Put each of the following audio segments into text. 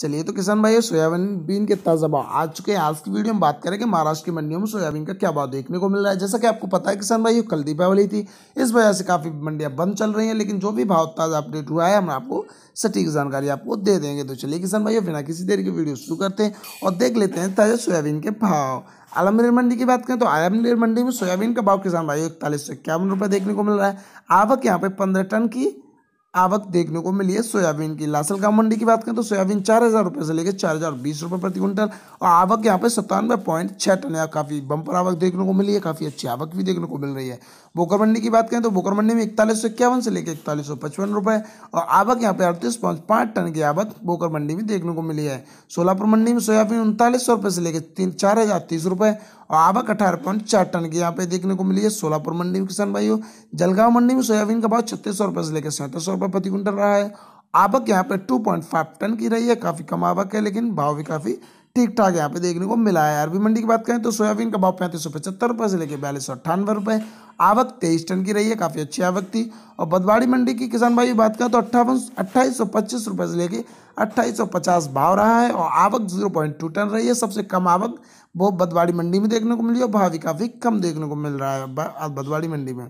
चलिए तो किसान भाई सोयाबीन बीन के ताज़ा भाव आ चुके हैं आज की वीडियो में बात करेंगे महाराष्ट्र की मंडियों में सोयाबीन का क्या भाव देखने को मिल रहा है जैसा कि आपको पता है किसान भाई कल दीपावली थी इस वजह से काफ़ी मंडियाँ बंद चल रही हैं लेकिन जो भी भाव ताज़ा अपडेट हुआ है हम आपको सटीक जानकारी आपको दे देंगे तो चलिए किसान भाई बिना किसी देर की वीडियो शुरू करते हैं और देख लेते हैं ताज़ा सोयाबीन के भाव आलमगीर मंडी की बात करें तो आलमगीर मंडी में सोयाबीन का भाव किसान भाई इकतालीस सौ इक्यावन रुपये देखने को मिल रहा है आवक यहाँ पे पंद्रह टन की आवक देखने को मिली है सोयाबीन की लासल का मंडी की बात करें तो सोयाबीन चार हज़ार रुपये से लेकर चार हज़ार बीस रुपये प्रति क्विंटल और आवक यहाँ पे सत्तानवे पॉइंट छह टन या काफ़ी बम्पर आवक देखने को मिली है काफ़ी अच्छी आवक भी देखने को मिल रही है बोकर मंडी की बात करें तो बोकर मंडी में इकतालीस इक्यावन से लेकर इकतालीस सौ पचपन और आवक यहाँ पे अड़तीस पॉइंट पाँच टन की आवक बोकर मंडी में देखने को मिली है सोलापुर मंडी में सोयाबीन उनतालीस सौ से लेकर तीन चार हज़ार तीस और आवक अठारह पॉइंट चार टन की यहाँ पे देखने को मिली है सोलापुर मंडी में किसान भाइयों जलगांव मंडी में सोयाबीन का भाव छत्तीस सौ रुपये से लेकर सैंतीस सौ रुपये प्रति क्विंटल रहा है आवक यहाँ पे टू पॉइंट फाइव टन की रही है काफ़ी कम आवक है लेकिन भाव भी काफ़ी ठीक ठाक यहाँ पे देखने को मिला है अरबी मंडी की बात करें तो सोयाबीन का भाव पैंतीस सौ पचहत्तर रुपये से लेकर बयालीस सौ अट्ठानवे रुपये आवक तेईस टन की रही है काफ़ी अच्छी आवक थी और बदवाड़ी मंडी की किसान भाई बात करें तो अट्ठावन अट्ठाईस सौ पच्चीस रुपये से लेकर अट्ठाईस सौ पचास भाव रहा है और आवक जीरो पॉइंट टू टन रही है सबसे कम आवक वो बदवाड़ी मंडी में देखने को मिली और भावी काफ़ी कम देखने को मिल रहा है बदवाड़ी मंडी में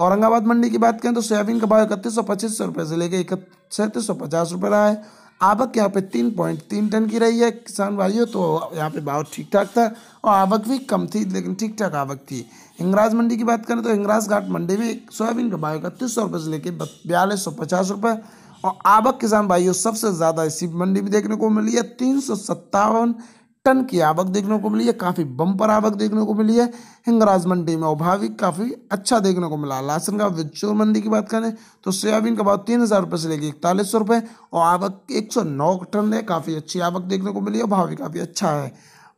औरंगाबाद मंडी की बात करें तो सोयाबीन का भाव इकतीस सौ पच्चीस सौ रुपये से लेकर सैंतीस सौ पचास रुपये रहा है आवक यहाँ पे तीन पॉइंट तीन टन की रही है किसान भाइयों तो यहाँ पे भाव ठीक ठाक था और आवक भी कम थी लेकिन ठीक ठाक आवक थी हिंगराज मंडी की बात करें तो हिंगराज घाट मंडी में सोयाबीन का भाव इकतीस सौ रुपये से लेकर बयालीस सौ पचास रुपये और आवक किसान भाइयों सबसे ज़्यादा इसी मंडी में देखने को मिली है तीन सौ सत्तावन टन की आवक देखने को मिली है काफ़ी बम्पर आवक देखने को मिली है हिंगराज मंडी में अभाविक काफ़ी अच्छा देखने को मिला लासन का विचोर मंडी की बात करें तो सोयाबीन का भाव तीन हज़ार रुपये से लेके इकतालीस सौ रुपये और आवक एक सौ नौ टन है काफ़ी अच्छी आवक देखने को मिली है भाव काफ़ी अच्छा है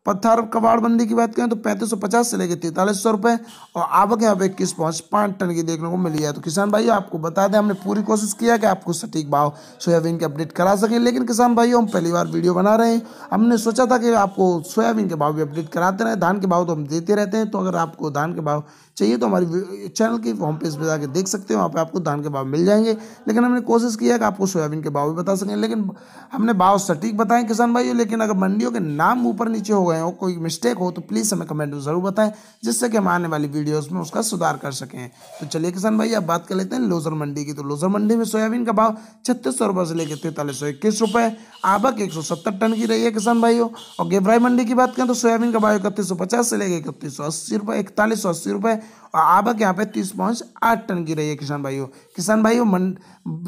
पत्थर कबाड़बंदी की बात करें तो पैंतीस सौ पचास से लेकर तैंतालीस सौ रुपये और आवक यहाँ पे इक्कीस पहुँच पाँच टन की देखने को मिली है तो किसान भाई आपको बता दें हमने पूरी कोशिश किया कि आपको सटीक भाव सोयाबीन के अपडेट करा सकें लेकिन किसान भाई हम पहली बार वीडियो बना रहे हैं हमने सोचा था कि आपको सोयाबीन के भाव भी अपडेट कराते रहें धान के भाव तो हम देते रहते हैं तो अगर आपको धान के भाव चाहिए तो हमारी चैनल की होम पेज पर जाकर देख सकते हैं वहाँ पर आपको धान के भाव मिल जाएंगे लेकिन हमने कोशिश किया कि आपको सोयाबीन के भाव भी बता सकें लेकिन हमने भाव सटीक बताएं किसान भाई लेकिन अगर मंडियों के नाम ऊपर नीचे हो गए गए हो कोई मिस्टेक हो तो प्लीज़ हमें कमेंट में ज़रूर बताएं जिससे कि हम आने वाली वीडियोस में उसका सुधार कर सकें तो चलिए किसान भाई अब बात कर लेते हैं लोजर मंडी की तो लोजर मंडी में सोयाबीन का भाव छत्तीस सौ रुपये से लेकर तैंतालीस सौ इक्कीस रुपये आवक एक सौ सत्तर टन की रही है किसान भाइयों और गेबराई मंडी की बात करें तो सोयाबीन का भाव इकतीस सौ पचास से लेकर इकतीस सौ अस्सी रुपये इकतालीस सौ अस्सी रुपये और आवक यहाँ पे तीस पॉइंट आठ टन की रही है किसान भाइयों किसान भाइयों मन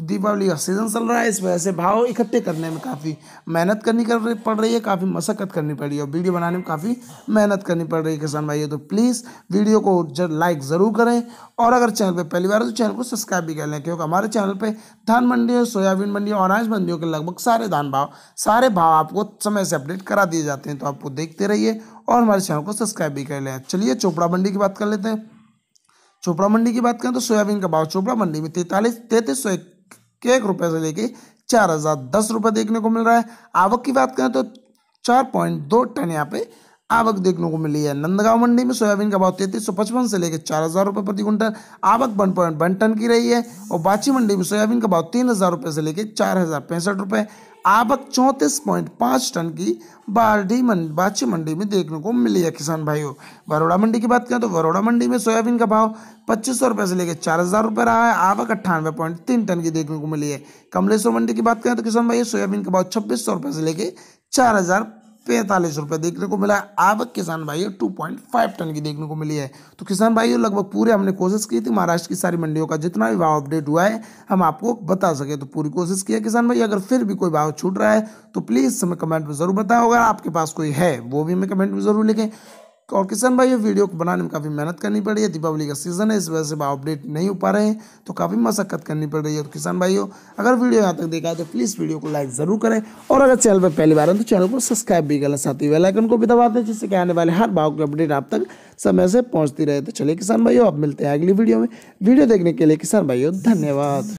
दीपावली का सीजन चल रहा है इस वजह से भाव इकट्ठे करने में काफ़ी मेहनत करनी कर पड़ रही है काफ़ी मशक्कत करनी पड़ रही है वीडियो बनाने में काफ़ी मेहनत करनी पड़ रही है किसान भाइयों तो प्लीज़ वीडियो को जर लाइक ज़रूर करें और अगर चैनल पर पहली बार तो चैनल को सब्सक्राइब भी कर लें क्योंकि हमारे चैनल पर धान मंडियों सोयाबीन मंडियों अनाज मंडियों के लगभग सारे धान भाव सारे भाव आपको समय से अपडेट करा दिए जाते हैं तो आपको देखते रहिए और हमारे चैनल को सब्सक्राइब भी कर लें चलिए चोपड़ा मंडी की बात कर लेते हैं चोपड़ा मंडी की बात करें तो सोयाबीन का भाव चोपड़ा मंडी में तैतालीस तैतीस सौ एक रुपये से लेके चार हजार दस रुपये देखने को मिल रहा है आवक की बात करें तो चार पॉइंट दो टन यहाँ पे आवक देखने को मिली है नंदगांव मंडी में सोयाबीन का भाव तैतीस सौ पचपन से लेकर चार हजार रुपये प्रति क्विंटल आवक वन पॉइंट वन टन की रही है और बाची मंडी में सोयाबीन का भाव तीन हजार रुपये से लेकर चार हजार पैंसठ रुपये आवक चौंतीस पॉइंट पाँच टन की बारडी मंडी बाची मंडी में देखने को मिली है किसान भाइयों वरोड़ा मंडी की बात करें तो वरोड़ा मंडी में सोयाबीन का भाव पच्चीस सौ रुपये से लेकर चार हज़ार रुपये रहा है आवक अट्ठानवे पॉइंट तीन टन की देखने को मिली है कमलेश्वर मंडी की बात करें तो किसान भाई सोयाबीन का भाव छब्बीस सौ रुपये से लेकर चार हज़ार पैंतालीस रुपये देखने को मिला अब किसान भाइयों टू पॉइंट फाइव टन की देखने को मिली है तो किसान भाइयों लगभग पूरे हमने कोशिश की थी महाराष्ट्र की सारी मंडियों का जितना भी भाव अपडेट हुआ है हम आपको बता सके तो पूरी कोशिश की है किसान भाई अगर फिर भी कोई भाव छूट रहा है तो प्लीज़ हमें कमेंट में ज़रूर बताओ अगर आपके पास कोई है वो भी हमें कमेंट में ज़रूर लिखें और किसान भाई ये वीडियो को बनाने में काफ़ी मेहनत करनी पड़ रही है दीपावली का सीज़न है इस वजह से भाव अपडेट नहीं हो पा रहे हैं तो काफ़ी मशक्कत करनी पड़ रही है तो किसान भाइयों अगर वीडियो यहाँ तक देखा है तो प्लीज़ वीडियो को लाइक ज़रूर करें और अगर चैनल पर पहली बार है तो चैनल को सब्सक्राइब भी करें साथ ही वेलाइकन को भी दबा दें जिससे कि आने वाले हर भाव की अपडेट आप तक समय से पहुँचती रहे तो चलिए किसान भाइयों आप मिलते हैं अगली वीडियो में वीडियो देखने के लिए किसान भाइयों धन्यवाद